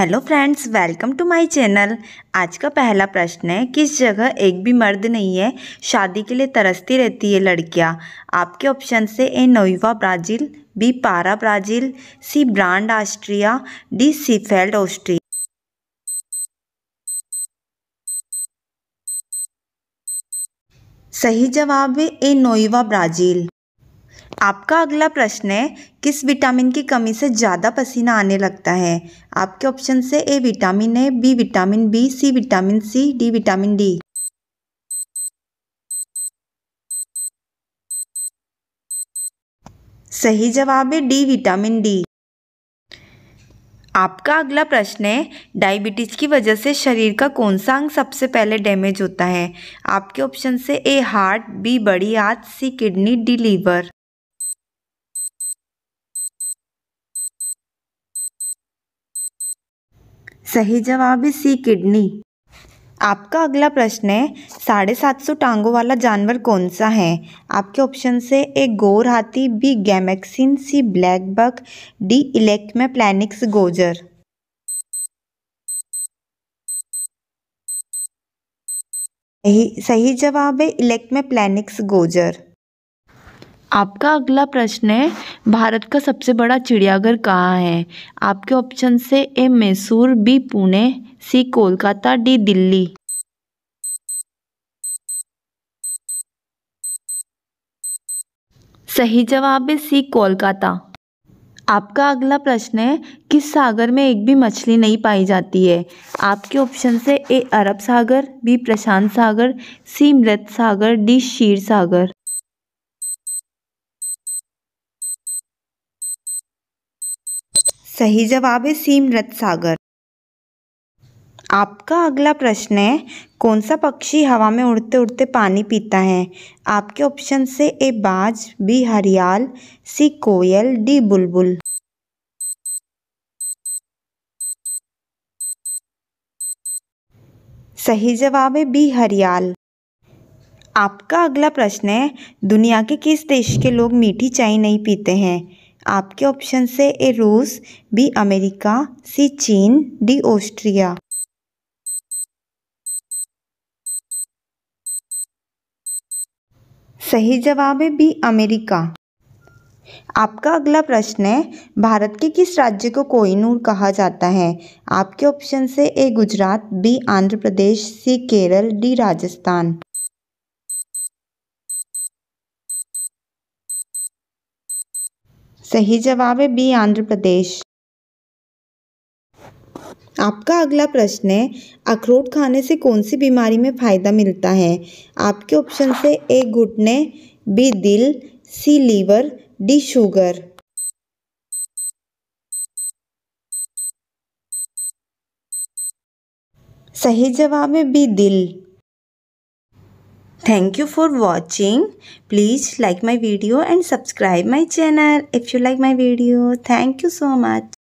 Hello friends welcome to my channel आज का पहला प्रश्न है किस जगह एक भी मर्द नहीं है शादी के लिए तरसती रहती है लड़कियां आपके ऑप्शन से A Noiva Brazil B Para Brazil C Brand Austria D Seefeld Austria सही जवाब है ए नोइवा ब्राज़ील आपका अगला प्रश्न है किस विटामिन की कमी से ज़्यादा पसीना आने लगता है आपके ऑप्शन से ए विटामिन है B vitamin B C vitamin C D vitamin D सही जवाब है डी विटामिन डी आपका अगला प्रश्न है डायबिटीज की वजह से शरीर का कौन सा अंग सबसे पहले डैमेज होता है आपके ऑप्शन से ए हार्ट बी बड़ी आंत सी किडनी डी लीवर सही जवाब है सी किडनी आपका अगला प्रश्न है साढ़े सात सौ टांगों वाला जानवर कौन सा है आपके ऑप्शन से ए गोर हाथी B Gammexane C black buck D इलेक्टमे में प्लैनिक्स गोजर सही जवाब है इलेक्टमे में प्लैनिक्स गोजर आपका अगला प्रश्न है भारत का सबसे बड़ा चिड़ियाघर कहाँ है आपके ऑप्शन से A Mysore B Pune C Kolkata D Delhi सही जवाब है सी कोलकाता आपका अगला प्रश्न है किस सागर में एक भी मछली नहीं पाई जाती है आपके ऑप्शन से ए अरब सागर बी प्रशांत सागर सी मृत सागर डी शीर सागर सही जवाब है रथ सागर आपका अगला प्रश्न है कौन सा पक्षी हवा में उड़ते उड़ते पानी पीता है आपके ऑप्शन से ए बाज बी हरियाल सी कोयल डी बुलबुल सही जवाब है बी हरियाल आपका अगला प्रश्न है दुनिया के किस देश के लोग मीठी चाय नहीं पीते हैं आपके ऑप्शन से ए रूस बी अमेरिका सी चीन डी ऑस्ट्रिया सही जवाब है बी अमेरिका आपका अगला प्रश्न है भारत के किस राज्य को कोहिनूर कहा जाता है आपके ऑप्शन से A Gujarat B Andhra Pradesh C Kerala D Rajasthan सही जवाब है बी आंध्र प्रदेश आपका अगला प्रश्न है अखरोट खाने से कौन सी बीमारी में फ़ायदा मिलता है आपके ऑप्शन से ए घुटने बी दिल सी लीवर डी शुगर सही जवाब है बी दिल Thank you for watching. Please like my video and subscribe my channel if you like my video. Thank you so much.